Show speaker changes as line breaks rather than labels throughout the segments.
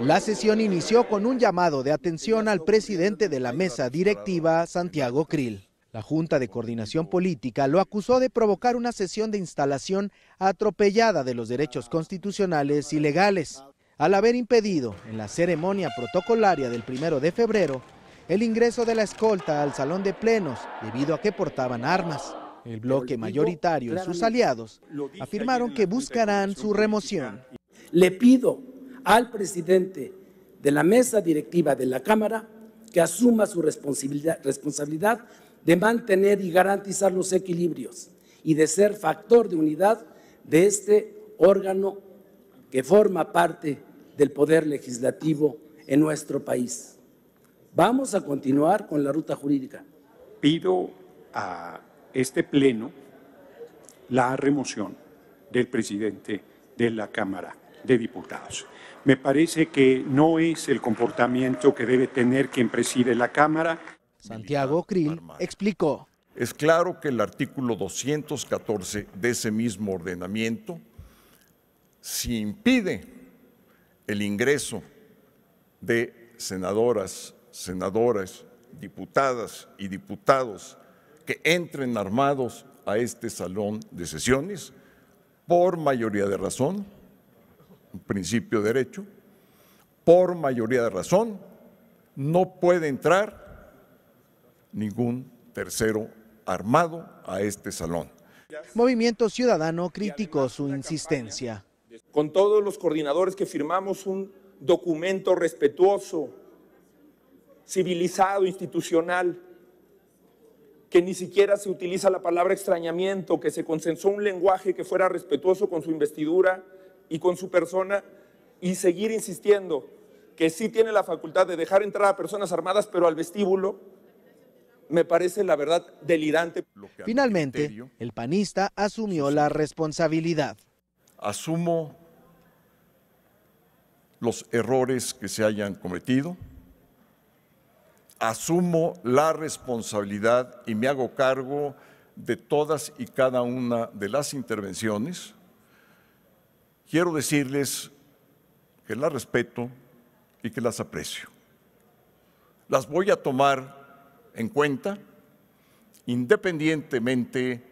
La sesión inició con un llamado de atención al presidente de la mesa directiva, Santiago Krill. La Junta de Coordinación Política lo acusó de provocar una sesión de instalación atropellada de los derechos constitucionales y legales, al haber impedido, en la ceremonia protocolaria del primero de febrero, el ingreso de la escolta al salón de plenos debido a que portaban armas. El bloque mayoritario y sus aliados afirmaron que buscarán su remoción. Le pido al presidente de la mesa directiva de la Cámara que asuma su responsabilidad, de mantener y garantizar los equilibrios y de ser factor de unidad de este órgano que forma parte del poder legislativo en nuestro país. Vamos a continuar con la ruta jurídica. Pido a
este Pleno la remoción del presidente de la Cámara de Diputados. Me parece que no es el comportamiento que debe tener quien preside la Cámara.
Santiago Krill explicó.
Es claro que el artículo 214 de ese mismo ordenamiento, si impide el ingreso de senadoras, senadoras, diputadas y diputados que entren armados a este salón de sesiones, por mayoría de razón, principio de derecho, por mayoría de razón,
no puede entrar
ningún tercero armado a este
salón.
Movimiento Ciudadano criticó su insistencia.
Con todos los coordinadores que firmamos un documento respetuoso, civilizado, institucional, que ni siquiera se utiliza la palabra extrañamiento, que se consensó un lenguaje que fuera respetuoso con su investidura y con su persona y seguir insistiendo que sí tiene la facultad de dejar entrar a personas armadas, pero al vestíbulo, me parece la verdad delirante.
Finalmente, el panista asumió la responsabilidad. Asumo
los errores que se hayan cometido, asumo la responsabilidad y me hago cargo de todas y cada una de las intervenciones quiero decirles que las respeto y que las aprecio. Las voy a tomar en cuenta independientemente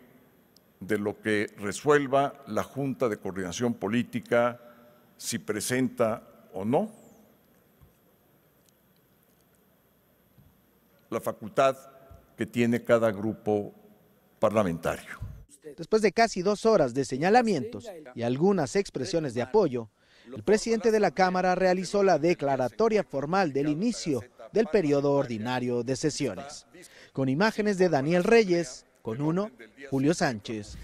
de lo que resuelva la Junta de Coordinación Política, si presenta o no la facultad que tiene cada grupo parlamentario.
Después de casi dos horas de señalamientos y algunas expresiones de apoyo, el presidente de la Cámara eh, realizó la declaratoria formal del inicio del periodo ordinario de sesiones, con imágenes de Daniel Reyes, con uno, Julio Sánchez.